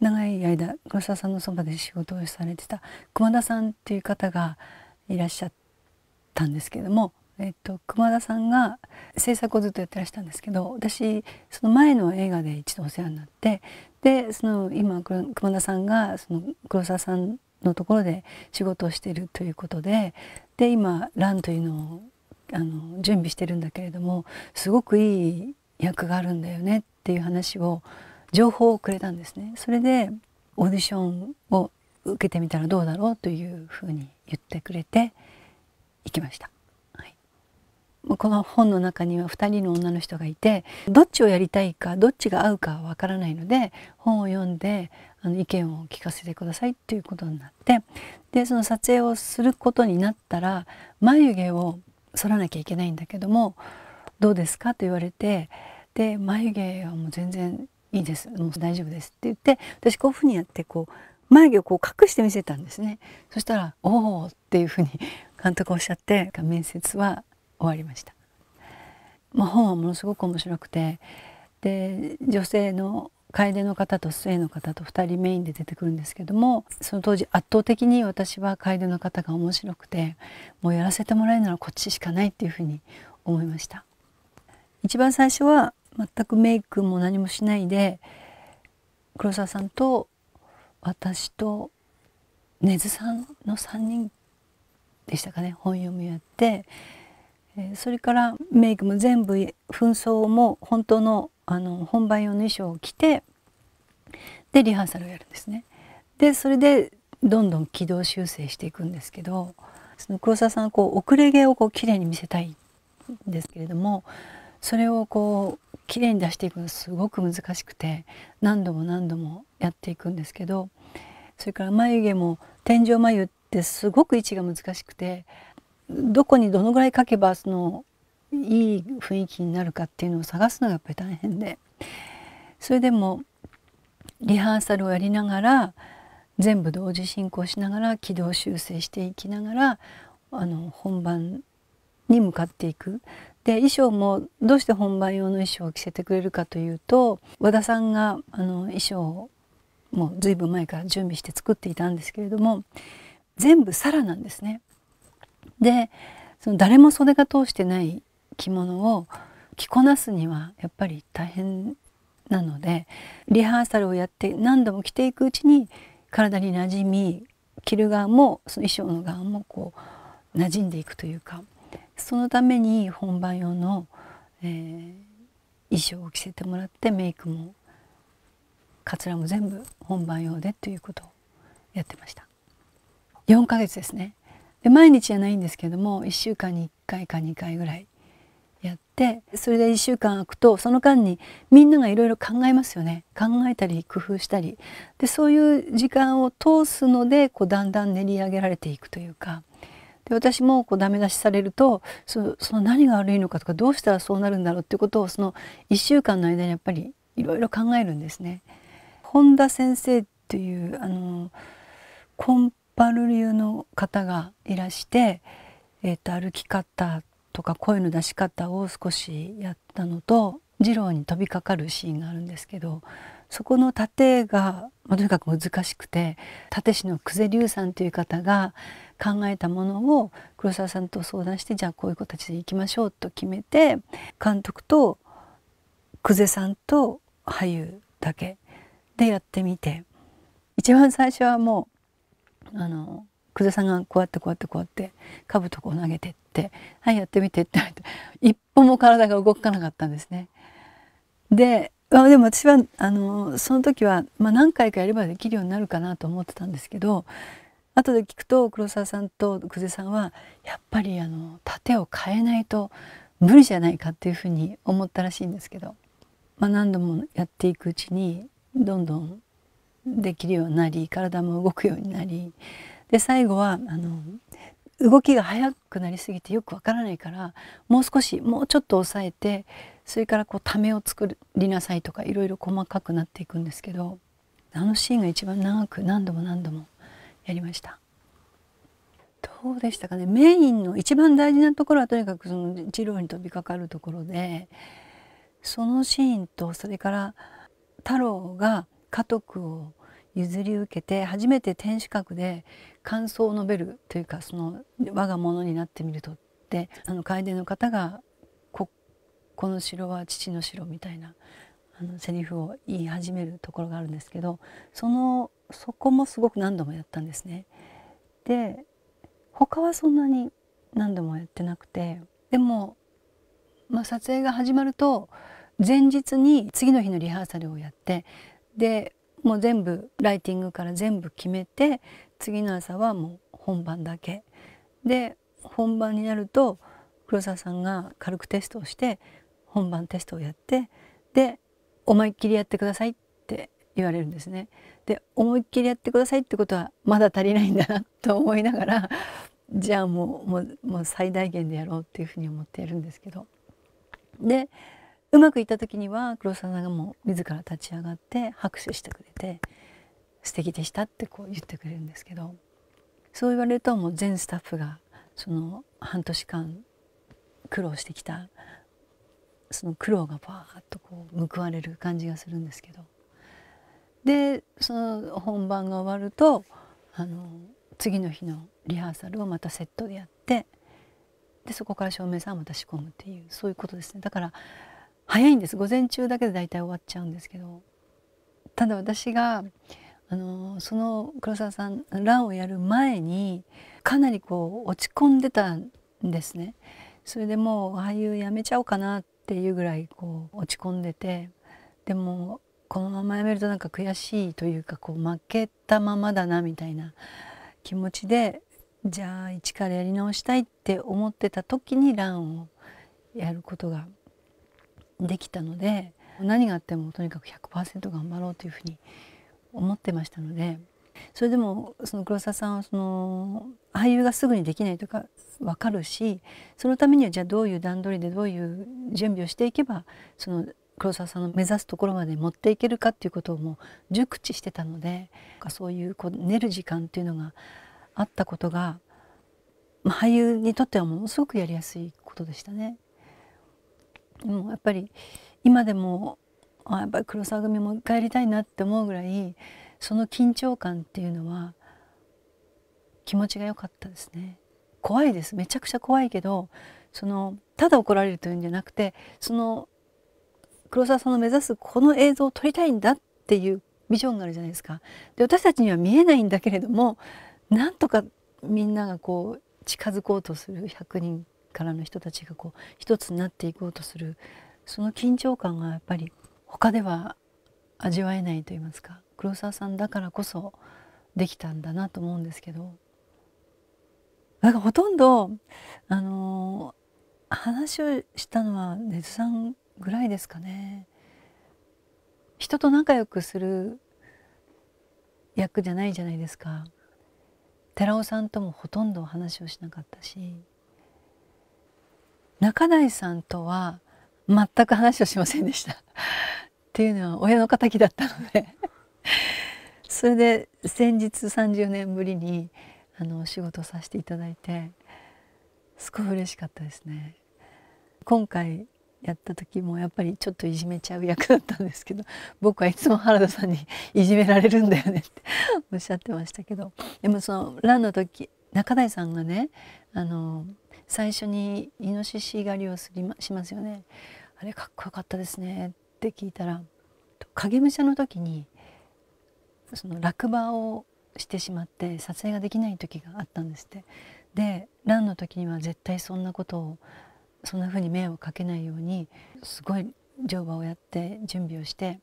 長い間黒沢さんのそばで仕事をされてた熊田さんっていう方がいらっしゃったんですけども、えっと、熊田さんが制作をずっとやってらしたんですけど私その前の映画で一度お世話になってでその今熊田さんがその黒沢さんのところで仕事をしているということでで今「ランというのをあの準備してるんだけれどもすごくいい役があるんだよねっていう話を情報をくれたんですねそれでオーディションを受けてみたらどうだろうというふうに言ってくれて行きました、はい、この本の中には2人の女の人がいてどっちをやりたいかどっちが合うかわからないので本を読んであの意見を聞かせてくださいっていうことになってでその撮影をすることになったら眉毛を剃らなきゃいけないんだけどもどうですかと言われてで眉毛はもう全然いいですもう大丈夫です」って言って私こういうふうにやってこう眉毛をこう隠して見せたんですねそしたら「おお」っていうふうに 監督おっしゃって面接は終わりました。まあ、本はものすごく面白くてで女性の楓の方と末の方と2人メインで出てくるんですけどもその当時圧倒的に私は楓の方が面白くてもうやらせてもらえるならこっちしかないっていうふうに思いました一番最初は全くメイクも何もしないで黒沢さんと私と根津さんの3人でしたかね本読みやって、えそれからメイクも全部紛争も本当のあの本番用の衣装を着てでリハーサルをやるんですね。でそれでどんどん軌道修正していくんですけどその黒沢さんはこう遅れ毛をこう綺麗に見せたいんですけれどもそれをこうきれいに出していくのすごく難しくて何度も何度もやっていくんですけどそれから眉毛も天井眉ってすごく位置が難しくてどこにどのぐらい描けばそのいい雰囲気になるかっていうのを探すのがやっぱり大変でそれでもリハーサルをやりながら全部同時進行しながら軌道修正していきながらあの本番に向かっていくで衣装もどうして本番用の衣装を着せてくれるかというと和田さんがあの衣装をもう随分前から準備して作っていたんですけれども全部サラなんですね。でその誰も袖が通してない着物を着こなすにはやっぱり大変なのでリハーサルをやって何度も着ていくうちに体になじみ着る側もその衣装の側もこう馴染んでいくというかそのために本番用の、えー、衣装を着せてもらってメイクもかつらも全部本番用でということをやってました4ヶ月ですねで毎日じゃないんですけども1週間に1回か2回ぐらいやってそれで1週間空くとその間にみんながいろいろ考えますよね考えたり工夫したりでそういう時間を通すのでこうだんだん練り上げられていくというかで私もこうダメ出しされるとそその何が悪いのかとかどうしたらそうなるんだろうっていうことをその1週間の間にやっぱりいろいろ考えるんですね。本田先生というあのコンパル流の方がいらして、えーと歩き方とか声の出し方を少しやったのと二郎に飛びかかるシーンがあるんですけどそこの盾が、まあ、とにかく難しくて盾師の久世龍さんという方が考えたものを黒沢さんと相談してじゃあこういう子たちでいきましょうと決めて監督と久世さんと俳優だけでやってみて一番最初はもうあの久世さんがこうやってこうやってこうやって兜を投げてって「はいやってみて」って一歩も体が動かなかったんですね。であでも私はあのその時は、まあ、何回かやればできるようになるかなと思ってたんですけど後で聞くと黒沢さんと久世さんはやっぱりあの盾を変えないと無理じゃないかっていうふうに思ったらしいんですけど、まあ、何度もやっていくうちにどんどんできるようになり体も動くようになりで最後はあの動きが速くなりすぎてよくわからないからもう少しもうちょっと抑えてそれからこうためを作りなさいとかいろいろ細かくなっていくんですけどあのシーンが一番長く何度も何度もやりました。どうでしたかねメインの一番大事なところはとにかくその治療に飛びかかるところでそのシーンとそれから太郎が家督を譲り受けて初めて天守閣で感想を述べるというかその我が物になってみるとってあの楓の方がこ「この城は父の城」みたいなあのセリフを言い始めるところがあるんですけどそのそこもすごく何度もやったんですね。で他はそんなに何度もやってなくてでも、まあ、撮影が始まると前日に次の日のリハーサルをやってでもう全部ライティングから全部決めて次の朝はもう本番だけで本番になると黒沢さんが軽くテストをして本番テストをやってで思いっきりやってくださいって言われるんですね。で思いっきりやってくださいってことはまだ足りないんだなと思いながらじゃあもうもうもう最大限でやろうっていうふうに思ってやるんですけどでうまくいった時には黒沢さんがもう自ら立ち上がって拍手してくれて「素敵でした」ってこう言ってくれるんですけどそう言われるともう全スタッフがその半年間苦労してきたその苦労がバーッとこう報われる感じがするんですけど。でその本番が終わるとあの次の日のリハーサルをまたセットでやってでそこから照明さんをまた仕込むっていうそういうことですねだから早いんです午前中だけで大体終わっちゃうんですけどただ私があのその黒沢さんランをやる前にかなりこう落ち込んでたんですね。それでもう俳優辞めちゃおうかなっていうぐらいこう落ち込んでてでもこのままやめるとなんか悔しいというかこう負けたままだなみたいな気持ちでじゃあ一からやり直したいって思ってた時にランをやることができたので何があってもとにかく100%頑張ろうというふうに思ってましたのでそれでもその黒澤さんはその俳優がすぐにできないとか分かるしそのためにはじゃあどういう段取りでどういう準備をしていけばその黒沢さんの目指すところまで持っていけるかっていうことをもう熟知してたのでそういうこう寝る時間っていうのがあったことが、ま俳優にとってはものすごくやりやすいことでしたね。でもやっぱり今でもあやっぱり黒沢組もう一回やりたいなって思うぐらいその緊張感っていうのは気持ちが良かったですね。怖いですめちゃくちゃ怖いけどそのただ怒られるというんじゃなくてその黒沢さんの目指すこの映像を撮りたいんだっていうビジョンがあるじゃないですか。で私たちには見えないんだけれどもなんとかみんながこう近づこうとする100人からの人たちがこう一つになっていこうとするその緊張感がやっぱり他では味わえないと言いますか黒沢さんだからこそできたんだなと思うんですけどなんかほとんどあの話をしたのは根津さんぐらいですかね人と仲良くする役じゃないじゃないですか寺尾さんともほとんど話をしなかったし中台さんとは全く話をしませんでしたっていうのは親の敵だったのでそれで先日30年ぶりにあの仕事させていただいてすごい嬉しかったですね今回やった時もやっぱりちょっといじめちゃう役だったんですけど 僕はいつも原田さんに「いじめられるんだよね」って おっしゃってましたけどでもそのランの時中台さんがねあの最初にイノシシ狩りをすりましますよね。あれかっこよかったですねって聞いたら影武者の時にその落馬をしてしまって撮影ができない時があったんですってでランの時には絶対そんなことをそんなふうに迷惑かけないようにすごい乗馬をやって準備をして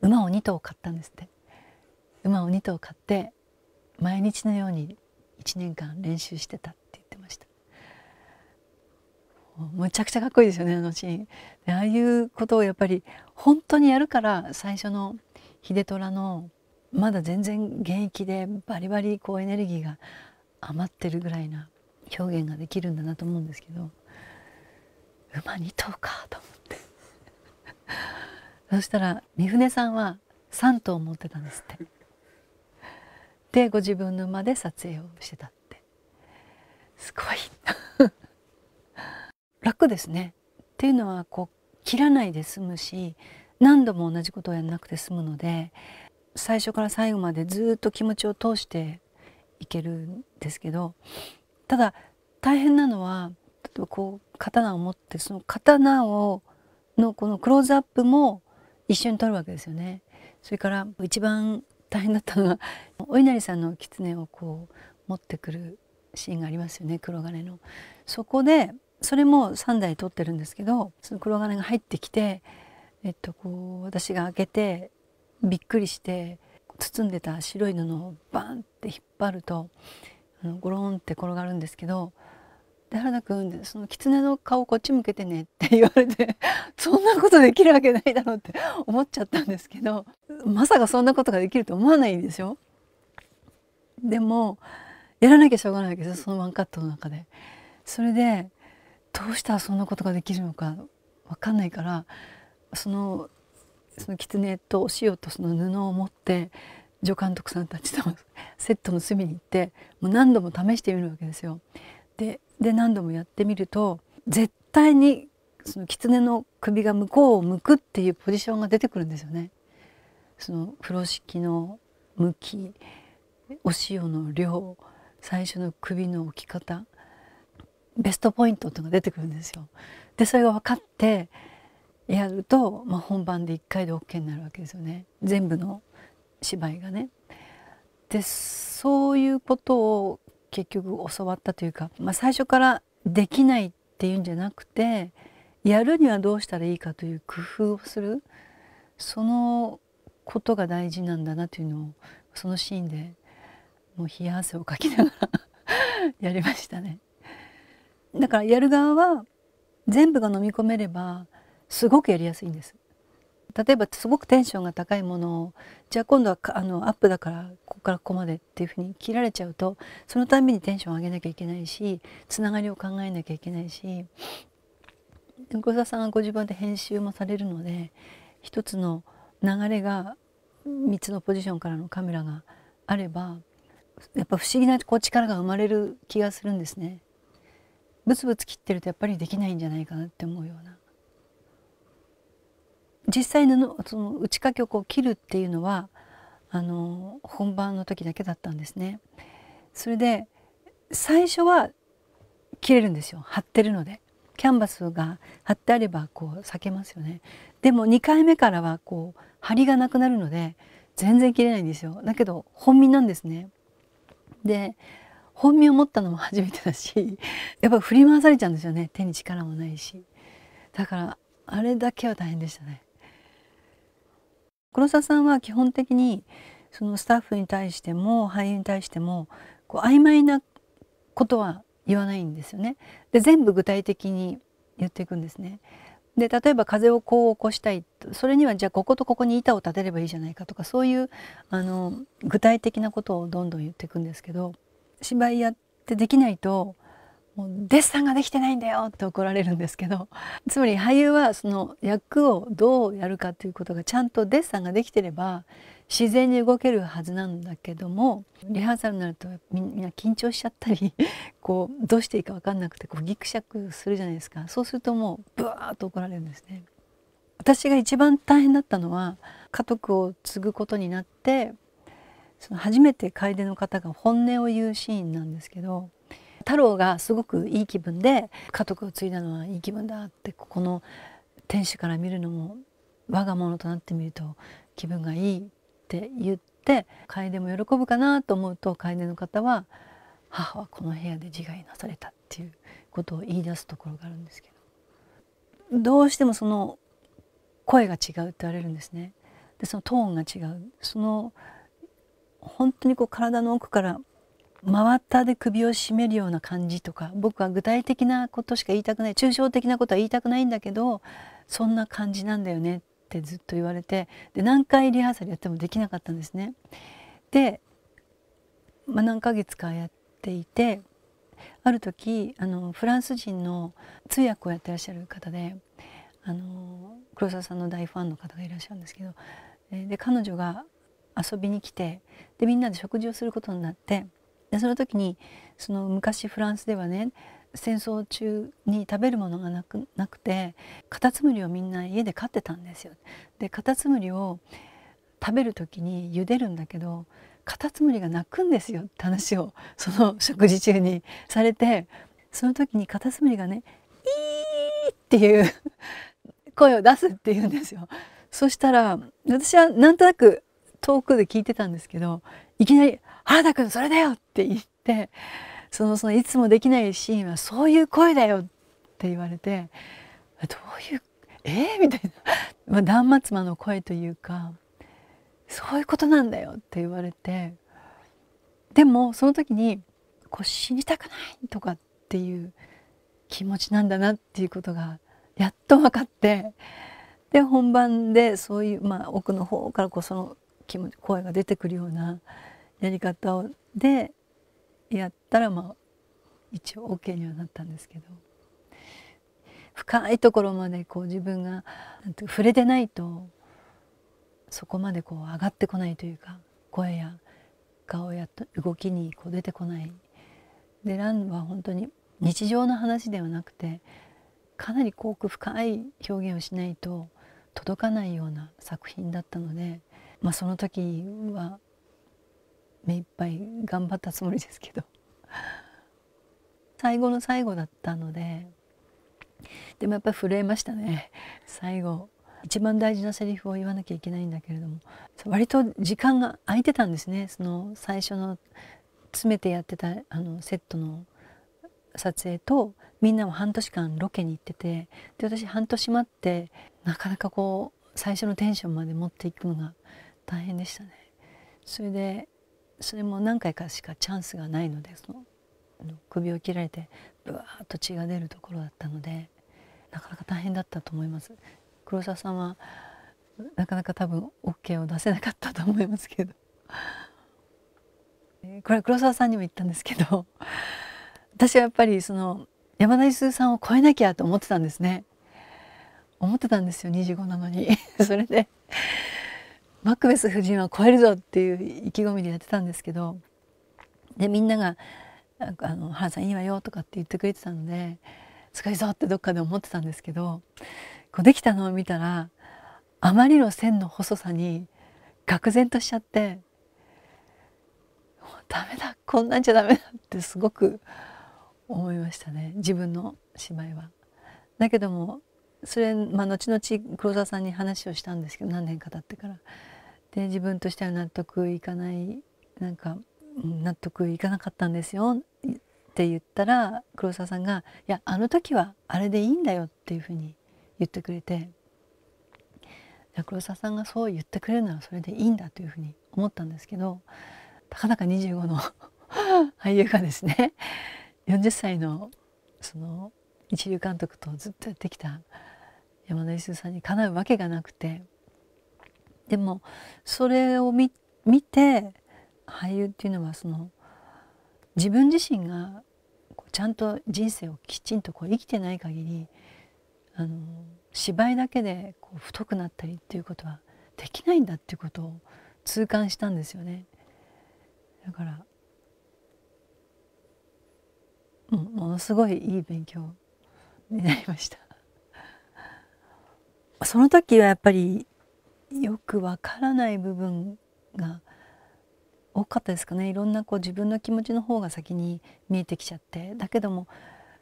馬を2頭買ったんですって馬を2頭買って毎日のように1年間練習してたって言ってましたむちゃくちゃかっこいいですよねあのシーンああいうことをやっぱり本当にやるから最初の秀虎のまだ全然現役でバリバリこうエネルギーが余ってるぐらいな表現ができるんだなと思うんですけど馬2頭かと思って そしたら三船さんは3頭持ってたんですって。でご自分の馬で撮影をしてたってすごい 楽ですね。っていうのはこう切らないで済むし何度も同じことをやらなくて済むので最初から最後までずっと気持ちを通していけるんですけどただ大変なのは例えばこう刀を持ってその刀をのこのクローズアップも一緒に撮るわけですよね。それから一番大変だったのがお稲荷さんの狐をこう持ってくるシーンがありますよね黒金の。そこでそれも3台撮ってるんですけどその黒金が入ってきて、えっと、こう私が開けてびっくりして包んでた白い布をバンって引っ張るとのゴロンって転がるんですけど「で原田君その狐の顔こっち向けてね」って言われて そんなことできるわけないだろうって思っちゃったんですけどまさかそんなことができると思わないでしょでもやらなきゃしょうがないわけですそのワンカットの中で。それでどうしたらそんなことができるのか分かんないからそのその狐とお塩とその布を持って助監督さんたちと セットの隅に行ってもう何度も試してみるわけですよ。でで何度もやってみると絶対にその狐の首が向こうを向くっていうポジションが出てくるんですよね。その風呂敷の向きお塩の量最初の首の置き方ベストポイントっていうのが出てくるんですよ。でそれが分かってやると、まあ、本番で1回で OK になるわけですよね。全部の芝居がね。でそういうことを結局教わったというか、まあ、最初からできないっていうんじゃなくてやるにはどうしたらいいかという工夫をするそのことが大事なんだなというのをそのシーンでもう冷や汗をかきながら やりましたね。だからやる側は全部が飲み込めればすごくやりやすいんです。例えばすごくテンションが高いものをじゃあ今度はあのアップだからここからここまでっていうふうに切られちゃうとそのためにテンションを上げなきゃいけないしつながりを考えなきゃいけないし横澤さんがご自分で編集もされるので一つの流れが3つのポジションからのカメラがあればやっぱ不思議なこう力が生まれる気がするんですね。ブツブツ切ってるとやっぱりできないんじゃないかなって思うような。実際布その打ち掛けをこう切るっていうのはあの本番の時だけだったんですね。それで最初は切れるんですよ貼ってるのでキャンバスが貼ってあればこう裂けますよねでも2回目からはこう張りがなくなるので全然切れないんですよだけど本身なんですねで本身を持ったのも初めてだし やっぱ振り回されちゃうんですよね手に力もないしだからあれだけは大変でしたね黒沢さんは基本的にそのスタッフに対しても俳優に対してもこう曖昧なことは言わないんですよね。で全部具体的に言っていくんですね。で例えば風をこう起こしたいそれにはじゃあこことここに板を立てればいいじゃないかとかそういうあの具体的なことをどんどん言っていくんですけど芝居やってできないともうデッサンができてないんだよって怒られるんですけど つまり俳優はその役をどうやるかということがちゃんとデッサンができてれば自然に動けるはずなんだけどもリハーサルになるとみんな緊張しちゃったり こうどうしていいか分かんなくてこうギクシャクするじゃないですかそうするともうブワーッと怒られるんですね。私が一番大変だったのは家督を継ぐことになってその初めて楓の方が本音を言うシーンなんですけど太郎がすごくいい気分で家督を継いだのはいい気分だってここの天使から見るのも我が物となってみると気分がいいって言って楓も喜ぶかなと思うと楓の方は母はこの部屋で自害なされたっていうことを言い出すところがあるんですけどどうしてもその声が違うって言われるんですね。でそのトーンが違うその本当にこう体の奥から回ったで首を絞めるような感じとか僕は具体的なことしか言いたくない抽象的なことは言いたくないんだけどそんな感じなんだよねってずっと言われてで何回リハーサルやってもできなかったんですね。で、まあ、何ヶ月かやっていてある時あのフランス人の通訳をやってらっしゃる方であの黒沢さんの大ファンの方がいらっしゃるんですけどで彼女が遊びに来てでみんなで食事をすることになってでその時にその昔フランスではね戦争中に食べるものがなくなくてカタツムリをみんな家で飼ってたんですよ。でカタツムリを食べる時に茹でるんだけどカタツムリが鳴くんですよって話をその食事中にされてその時にカタツムリがね「イー!」っていう声を出すっていうんですよ。そしたら私はなんとなく遠くで聞いてたんですけどいきなり原田君それだよって言って、その、そのいつもできないシーンはそういう声だよって言われて、どういう、えー、みたいな、まあ、断末魔の声というか、そういうことなんだよって言われて、でもその時に、こう死にたくないとかっていう気持ちなんだなっていうことがやっと分かってで本番でそういう、まあ、奥の方からこうその気持ち声が出てくるようなやり方でやったらまあ一応 OK にはなったんですけど深いところまでこう自分が触れてないとそこまでこう上がってこないというか声や顔や動きにこう出てこないでランは本当に日常の話ではなくてかなりこう深い表現をしないと届かないような作品だったので、まあ、その時は目いっぱい頑張ったつもりですけど最後の最後だったのででもやっぱり震えましたね最後一番大事なセリフを言わなきゃいけないんだけれども割と時間が空いてたんですねその最初の詰めてやってたあのセットの撮影とみんなも半年間ロケに行っててで私半年待ってなかなかこう最初のテンションまで持っていくのが大変でしたね。それでそれも何回かしかチャンスがないのでその首を切られてぶわーっと血が出るところだったのでなかなか大変だったと思います黒沢さんはなかなか多分 OK を出せなかったと思いますけどこれは黒沢さんにも言ったんですけど私はやっぱりその山田五さんを超えなきゃと思ってたんですね思ってたんですよ25なのに それでマクベス夫人は超えるぞっていう意気込みでやってたんですけどでみんなが「あの原さんいいわよ」とかって言ってくれてたので「すごいぞ」ってどっかで思ってたんですけどこうできたのを見たらあまりの線の細さに愕然としちゃって「もうダメだこんなんじゃダメだ」ってすごく思いましたね自分の芝居は。だけどもそれ、まあ、後々黒沢さんに話をしたんですけど何年か経ってから。で自分としては納得いかないなんか納得いかなかったんですよって言ったら黒沢さんが「いやあの時はあれでいいんだよ」っていうふうに言ってくれて黒沢さんがそう言ってくれるならそれでいいんだというふうに思ったんですけどたかだか25の 俳優がですね40歳のその一流監督とずっとやってきた山田五十さんにかなうわけがなくて。でもそれを見見て俳優っていうのはその自分自身がちゃんと人生をきちんとこう生きてない限りあの芝居だけでこう太くなったりっていうことはできないんだっていうことを痛感したんですよね。だから、うん、ものすごいいい勉強になりました。その時はやっぱりよくわからない部分が多かったですかねいろんなこう自分の気持ちの方が先に見えてきちゃってだけども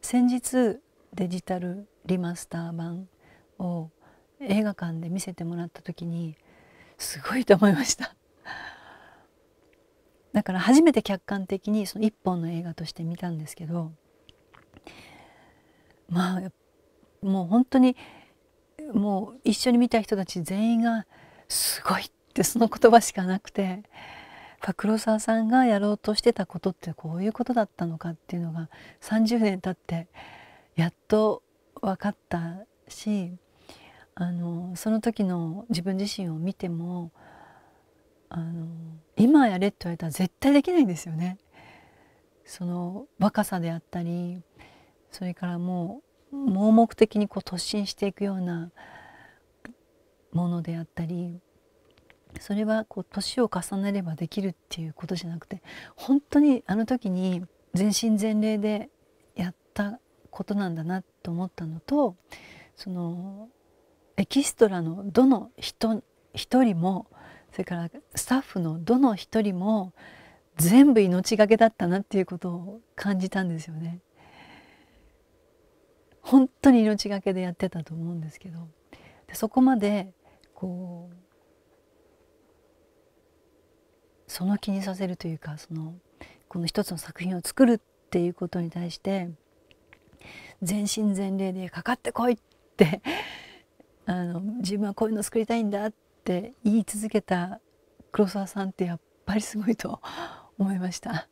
先日デジタルリマスター版を映画館で見せてもらった時にすごいと思いました だから初めて客観的にその一本の映画として見たんですけどまあもう本当にもう一緒に見た人たち全員が「すごい!」ってその言葉しかなくて黒沢さんがやろうとしてたことってこういうことだったのかっていうのが30年経ってやっと分かったしあのその時の自分自身を見てもあの今やれって言われたら絶対できないんですよね。その若さであったりそれからも盲目的にこう突進していくようなものであったりそれはこう年を重ねればできるっていうことじゃなくて本当にあの時に全身全霊でやったことなんだなと思ったのとそのエキストラのどの人一人もそれからスタッフのどの一人も全部命がけだったなっていうことを感じたんですよね。本当に命がけでやってたと思うんですけどでそこまでこうその気にさせるというかそのこの一つの作品を作るっていうことに対して全身全霊でかかってこいって あの自分はこういうの作りたいんだって言い続けた黒沢さんってやっぱりすごいと思いました。